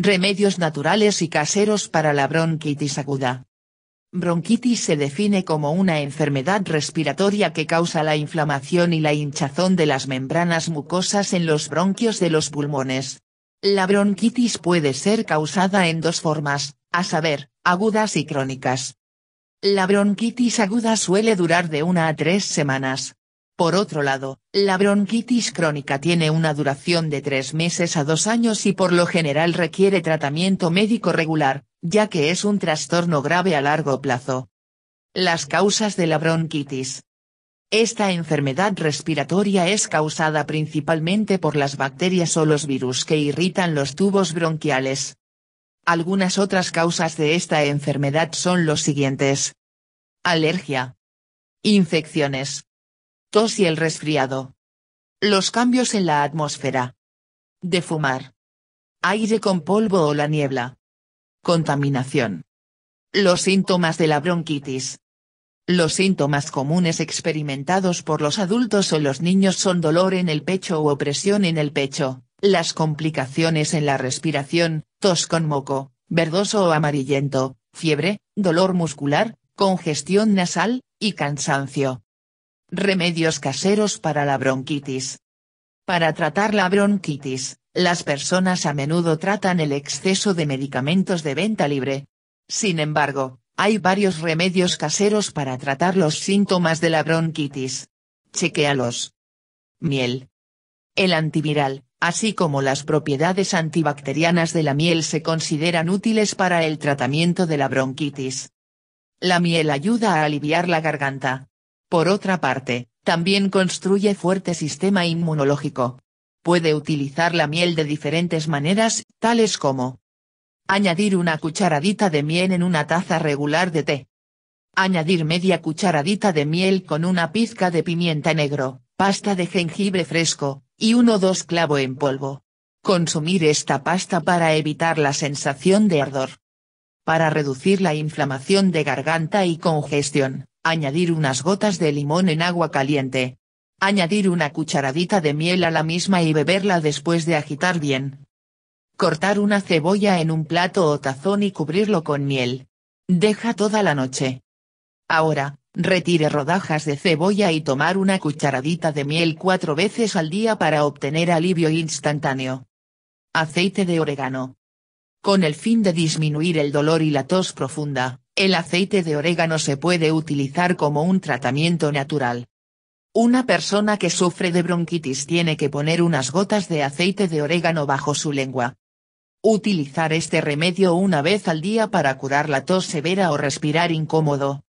Remedios naturales y caseros para la bronquitis aguda. Bronquitis se define como una enfermedad respiratoria que causa la inflamación y la hinchazón de las membranas mucosas en los bronquios de los pulmones. La bronquitis puede ser causada en dos formas, a saber, agudas y crónicas. La bronquitis aguda suele durar de una a tres semanas, por otro lado, la bronquitis crónica tiene una duración de tres meses a dos años y por lo general requiere tratamiento médico regular, ya que es un trastorno grave a largo plazo. Las causas de la bronquitis. Esta enfermedad respiratoria es causada principalmente por las bacterias o los virus que irritan los tubos bronquiales. Algunas otras causas de esta enfermedad son los siguientes. Alergia. Infecciones tos y el resfriado. Los cambios en la atmósfera. De fumar. Aire con polvo o la niebla. Contaminación. Los síntomas de la bronquitis. Los síntomas comunes experimentados por los adultos o los niños son dolor en el pecho o opresión en el pecho, las complicaciones en la respiración, tos con moco, verdoso o amarillento, fiebre, dolor muscular, congestión nasal, y cansancio. Remedios caseros para la bronquitis. Para tratar la bronquitis, las personas a menudo tratan el exceso de medicamentos de venta libre. Sin embargo, hay varios remedios caseros para tratar los síntomas de la bronquitis. Chequéalos. Miel. El antiviral, así como las propiedades antibacterianas de la miel se consideran útiles para el tratamiento de la bronquitis. La miel ayuda a aliviar la garganta, por otra parte, también construye fuerte sistema inmunológico. Puede utilizar la miel de diferentes maneras, tales como añadir una cucharadita de miel en una taza regular de té. Añadir media cucharadita de miel con una pizca de pimienta negro, pasta de jengibre fresco, y uno o dos clavo en polvo. Consumir esta pasta para evitar la sensación de ardor. Para reducir la inflamación de garganta y congestión, añadir unas gotas de limón en agua caliente. Añadir una cucharadita de miel a la misma y beberla después de agitar bien. Cortar una cebolla en un plato o tazón y cubrirlo con miel. Deja toda la noche. Ahora, retire rodajas de cebolla y tomar una cucharadita de miel cuatro veces al día para obtener alivio instantáneo. Aceite de orégano. Con el fin de disminuir el dolor y la tos profunda, el aceite de orégano se puede utilizar como un tratamiento natural. Una persona que sufre de bronquitis tiene que poner unas gotas de aceite de orégano bajo su lengua. Utilizar este remedio una vez al día para curar la tos severa o respirar incómodo.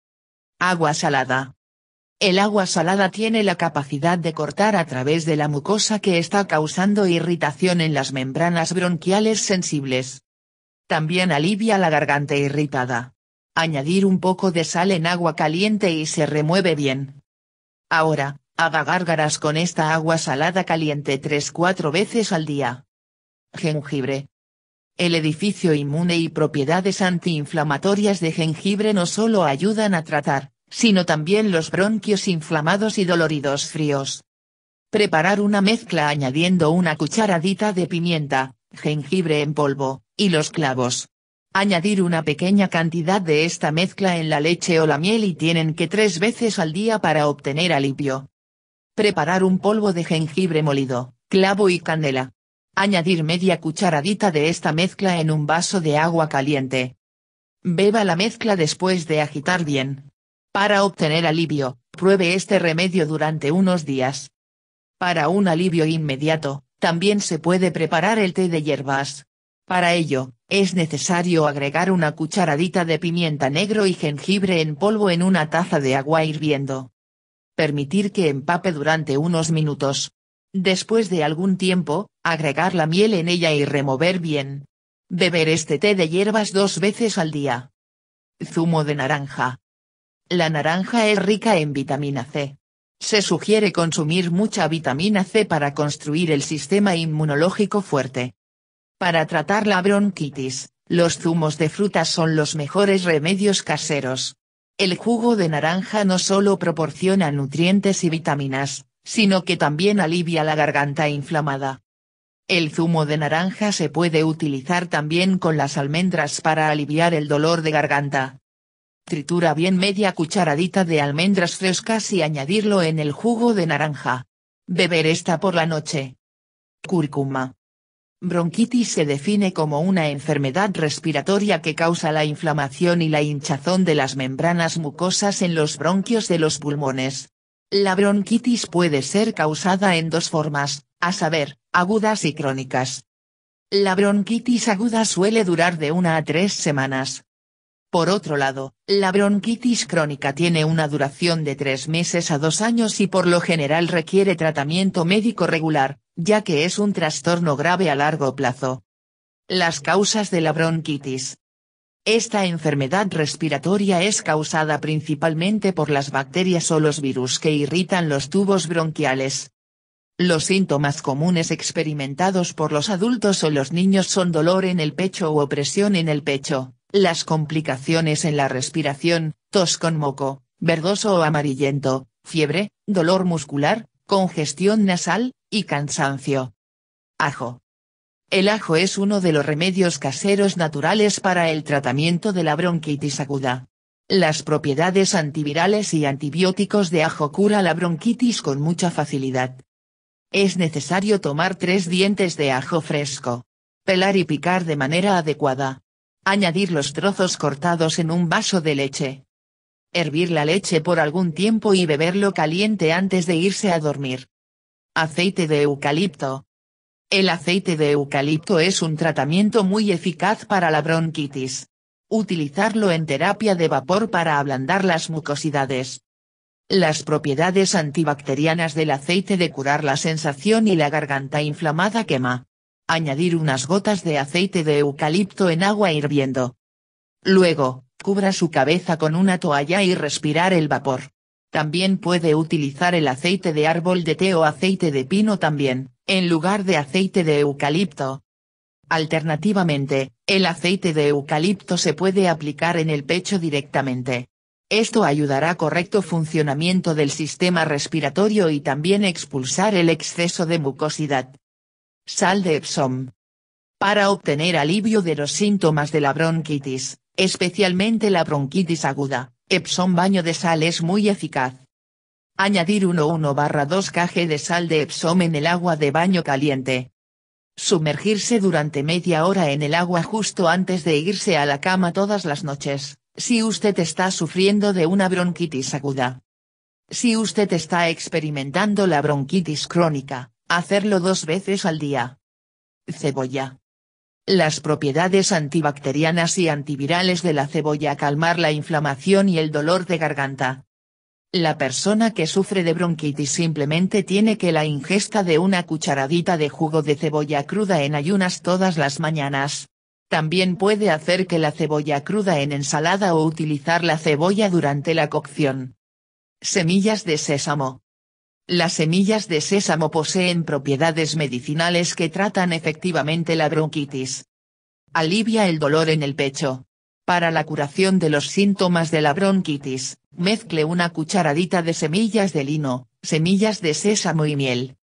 Agua salada. El agua salada tiene la capacidad de cortar a través de la mucosa que está causando irritación en las membranas bronquiales sensibles. También alivia la garganta irritada añadir un poco de sal en agua caliente y se remueve bien. Ahora, haga gárgaras con esta agua salada caliente 3-4 veces al día. Jengibre. El edificio inmune y propiedades antiinflamatorias de jengibre no solo ayudan a tratar, sino también los bronquios inflamados y doloridos fríos. Preparar una mezcla añadiendo una cucharadita de pimienta, jengibre en polvo, y los clavos. Añadir una pequeña cantidad de esta mezcla en la leche o la miel y tienen que tres veces al día para obtener alivio. Preparar un polvo de jengibre molido, clavo y candela. Añadir media cucharadita de esta mezcla en un vaso de agua caliente. Beba la mezcla después de agitar bien. Para obtener alivio, pruebe este remedio durante unos días. Para un alivio inmediato, también se puede preparar el té de hierbas, para ello, es necesario agregar una cucharadita de pimienta negro y jengibre en polvo en una taza de agua hirviendo. Permitir que empape durante unos minutos. Después de algún tiempo, agregar la miel en ella y remover bien. Beber este té de hierbas dos veces al día. Zumo de naranja. La naranja es rica en vitamina C. Se sugiere consumir mucha vitamina C para construir el sistema inmunológico fuerte. Para tratar la bronquitis, los zumos de frutas son los mejores remedios caseros. El jugo de naranja no solo proporciona nutrientes y vitaminas, sino que también alivia la garganta inflamada. El zumo de naranja se puede utilizar también con las almendras para aliviar el dolor de garganta. Tritura bien media cucharadita de almendras frescas y añadirlo en el jugo de naranja. Beber esta por la noche. Cúrcuma. Bronquitis se define como una enfermedad respiratoria que causa la inflamación y la hinchazón de las membranas mucosas en los bronquios de los pulmones. La bronquitis puede ser causada en dos formas, a saber, agudas y crónicas. La bronquitis aguda suele durar de una a tres semanas. Por otro lado, la bronquitis crónica tiene una duración de tres meses a dos años y por lo general requiere tratamiento médico regular, ya que es un trastorno grave a largo plazo. Las causas de la bronquitis. Esta enfermedad respiratoria es causada principalmente por las bacterias o los virus que irritan los tubos bronquiales. Los síntomas comunes experimentados por los adultos o los niños son dolor en el pecho o opresión en el pecho, las complicaciones en la respiración, tos con moco, verdoso o amarillento, fiebre, dolor muscular, congestión nasal, y cansancio. Ajo. El ajo es uno de los remedios caseros naturales para el tratamiento de la bronquitis aguda. Las propiedades antivirales y antibióticos de ajo cura la bronquitis con mucha facilidad. Es necesario tomar tres dientes de ajo fresco. Pelar y picar de manera adecuada. Añadir los trozos cortados en un vaso de leche hervir la leche por algún tiempo y beberlo caliente antes de irse a dormir. Aceite de eucalipto. El aceite de eucalipto es un tratamiento muy eficaz para la bronquitis. Utilizarlo en terapia de vapor para ablandar las mucosidades. Las propiedades antibacterianas del aceite de curar la sensación y la garganta inflamada quema. Añadir unas gotas de aceite de eucalipto en agua hirviendo. Luego, cubra su cabeza con una toalla y respirar el vapor. También puede utilizar el aceite de árbol de té o aceite de pino también, en lugar de aceite de eucalipto. Alternativamente, el aceite de eucalipto se puede aplicar en el pecho directamente. Esto ayudará a correcto funcionamiento del sistema respiratorio y también expulsar el exceso de mucosidad. Sal de Epsom. Para obtener alivio de los síntomas de la bronquitis, especialmente la bronquitis aguda, Epsom baño de sal es muy eficaz. Añadir 1-1-2 kg de sal de Epsom en el agua de baño caliente. Sumergirse durante media hora en el agua justo antes de irse a la cama todas las noches, si usted está sufriendo de una bronquitis aguda. Si usted está experimentando la bronquitis crónica, hacerlo dos veces al día. Cebolla. Las propiedades antibacterianas y antivirales de la cebolla calmar la inflamación y el dolor de garganta. La persona que sufre de bronquitis simplemente tiene que la ingesta de una cucharadita de jugo de cebolla cruda en ayunas todas las mañanas. También puede hacer que la cebolla cruda en ensalada o utilizar la cebolla durante la cocción. Semillas de sésamo. Las semillas de sésamo poseen propiedades medicinales que tratan efectivamente la bronquitis. Alivia el dolor en el pecho. Para la curación de los síntomas de la bronquitis, mezcle una cucharadita de semillas de lino, semillas de sésamo y miel.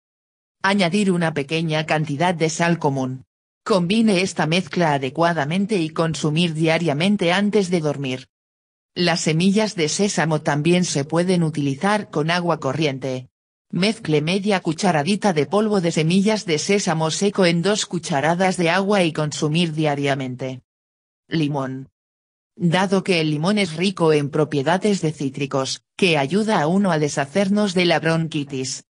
Añadir una pequeña cantidad de sal común. Combine esta mezcla adecuadamente y consumir diariamente antes de dormir. Las semillas de sésamo también se pueden utilizar con agua corriente, Mezcle media cucharadita de polvo de semillas de sésamo seco en dos cucharadas de agua y consumir diariamente. Limón. Dado que el limón es rico en propiedades de cítricos, que ayuda a uno a deshacernos de la bronquitis.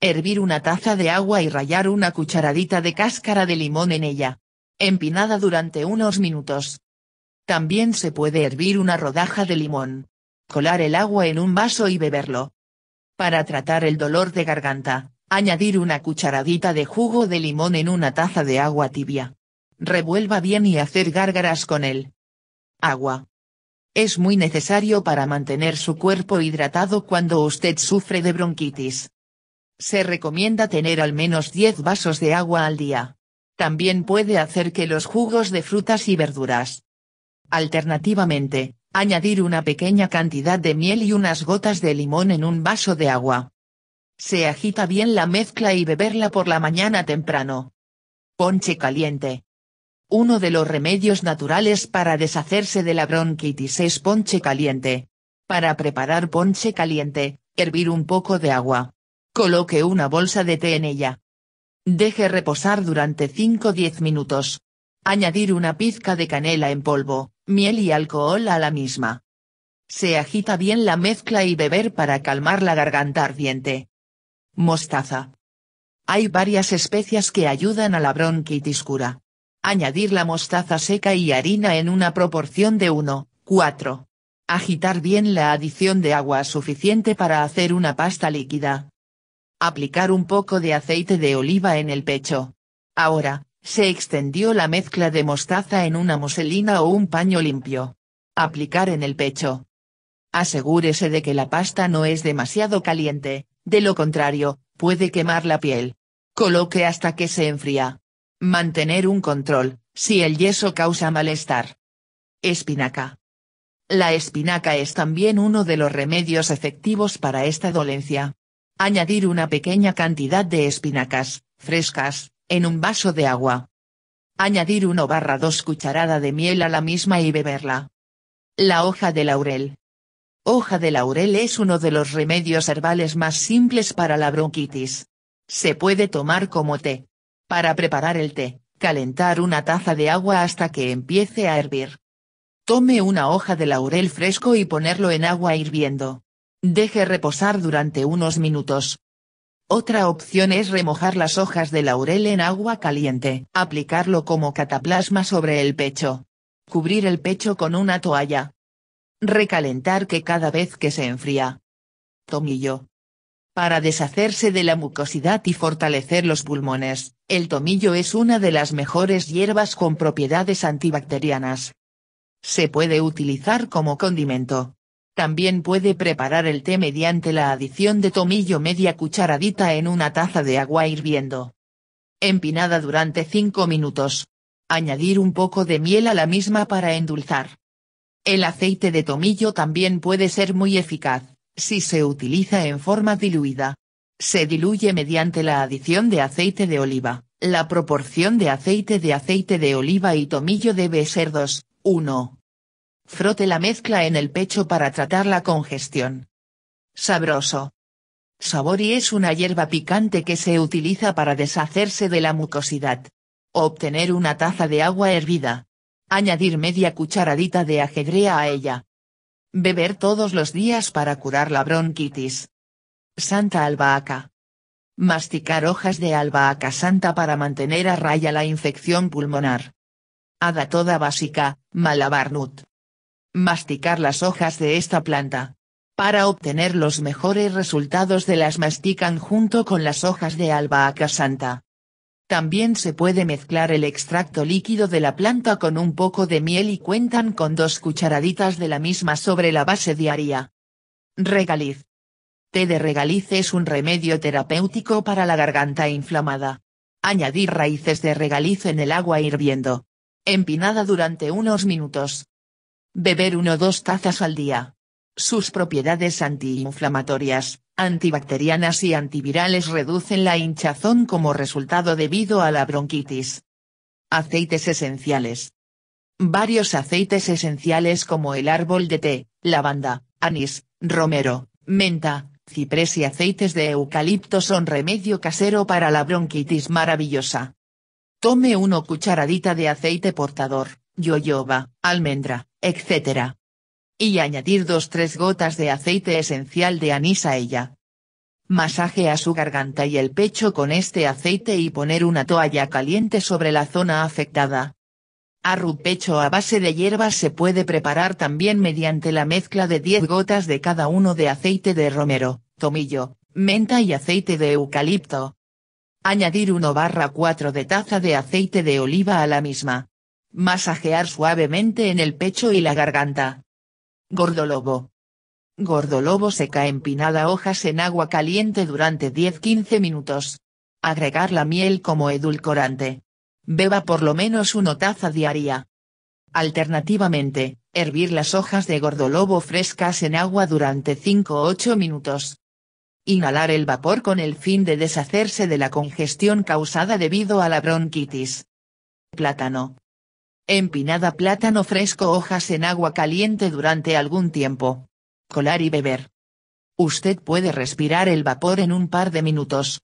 Hervir una taza de agua y rayar una cucharadita de cáscara de limón en ella. Empinada durante unos minutos. También se puede hervir una rodaja de limón. Colar el agua en un vaso y beberlo. Para tratar el dolor de garganta, añadir una cucharadita de jugo de limón en una taza de agua tibia. Revuelva bien y hacer gárgaras con él. Agua. Es muy necesario para mantener su cuerpo hidratado cuando usted sufre de bronquitis. Se recomienda tener al menos 10 vasos de agua al día. También puede hacer que los jugos de frutas y verduras. Alternativamente, Añadir una pequeña cantidad de miel y unas gotas de limón en un vaso de agua. Se agita bien la mezcla y beberla por la mañana temprano. Ponche caliente. Uno de los remedios naturales para deshacerse de la bronquitis es ponche caliente. Para preparar ponche caliente, hervir un poco de agua. Coloque una bolsa de té en ella. Deje reposar durante 5-10 minutos. Añadir una pizca de canela en polvo miel y alcohol a la misma. Se agita bien la mezcla y beber para calmar la garganta ardiente. Mostaza. Hay varias especias que ayudan a la bronquitis cura. Añadir la mostaza seca y harina en una proporción de 1, 4. Agitar bien la adición de agua suficiente para hacer una pasta líquida. Aplicar un poco de aceite de oliva en el pecho. Ahora, se extendió la mezcla de mostaza en una muselina o un paño limpio. Aplicar en el pecho. Asegúrese de que la pasta no es demasiado caliente, de lo contrario, puede quemar la piel. Coloque hasta que se enfría. Mantener un control, si el yeso causa malestar. Espinaca. La espinaca es también uno de los remedios efectivos para esta dolencia. Añadir una pequeña cantidad de espinacas, frescas, en un vaso de agua. Añadir 1 barra 2 cucharada de miel a la misma y beberla. La hoja de laurel. Hoja de laurel es uno de los remedios herbales más simples para la bronquitis. Se puede tomar como té. Para preparar el té, calentar una taza de agua hasta que empiece a hervir. Tome una hoja de laurel fresco y ponerlo en agua hirviendo. Deje reposar durante unos minutos, otra opción es remojar las hojas de laurel en agua caliente, aplicarlo como cataplasma sobre el pecho. Cubrir el pecho con una toalla. Recalentar que cada vez que se enfría. Tomillo. Para deshacerse de la mucosidad y fortalecer los pulmones, el tomillo es una de las mejores hierbas con propiedades antibacterianas. Se puede utilizar como condimento, también puede preparar el té mediante la adición de tomillo media cucharadita en una taza de agua hirviendo. Empinada durante 5 minutos. Añadir un poco de miel a la misma para endulzar. El aceite de tomillo también puede ser muy eficaz, si se utiliza en forma diluida. Se diluye mediante la adición de aceite de oliva. La proporción de aceite de aceite de oliva y tomillo debe ser 2, 1, Frote la mezcla en el pecho para tratar la congestión. Sabroso. Sabori es una hierba picante que se utiliza para deshacerse de la mucosidad. Obtener una taza de agua hervida. Añadir media cucharadita de ajedrea a ella. Beber todos los días para curar la bronquitis. Santa albahaca. Masticar hojas de albahaca santa para mantener a raya la infección pulmonar. Hada toda básica, malabarnut masticar las hojas de esta planta. Para obtener los mejores resultados de las mastican junto con las hojas de albahaca santa. También se puede mezclar el extracto líquido de la planta con un poco de miel y cuentan con dos cucharaditas de la misma sobre la base diaria. Regaliz. Té de regaliz es un remedio terapéutico para la garganta inflamada. Añadir raíces de regaliz en el agua hirviendo. Empinada durante unos minutos. Beber 1 o 2 tazas al día. Sus propiedades antiinflamatorias, antibacterianas y antivirales reducen la hinchazón como resultado debido a la bronquitis. Aceites esenciales. Varios aceites esenciales como el árbol de té, lavanda, anís, romero, menta, ciprés y aceites de eucalipto son remedio casero para la bronquitis maravillosa. Tome una cucharadita de aceite portador, yoyoba, almendra, etc. Y añadir 2-3 gotas de aceite esencial de anís a ella. Masaje a su garganta y el pecho con este aceite y poner una toalla caliente sobre la zona afectada. Arru pecho a base de hierbas se puede preparar también mediante la mezcla de 10 gotas de cada uno de aceite de romero, tomillo, menta y aceite de eucalipto. Añadir 1 barra 4 de taza de aceite de oliva a la misma. Masajear suavemente en el pecho y la garganta. Gordolobo. Gordolobo seca empinada hojas en agua caliente durante 10-15 minutos. Agregar la miel como edulcorante. Beba por lo menos una taza diaria. Alternativamente, hervir las hojas de gordolobo frescas en agua durante 5 8 minutos. Inhalar el vapor con el fin de deshacerse de la congestión causada debido a la bronquitis. Plátano. Empinada plátano fresco hojas en agua caliente durante algún tiempo. Colar y beber. Usted puede respirar el vapor en un par de minutos.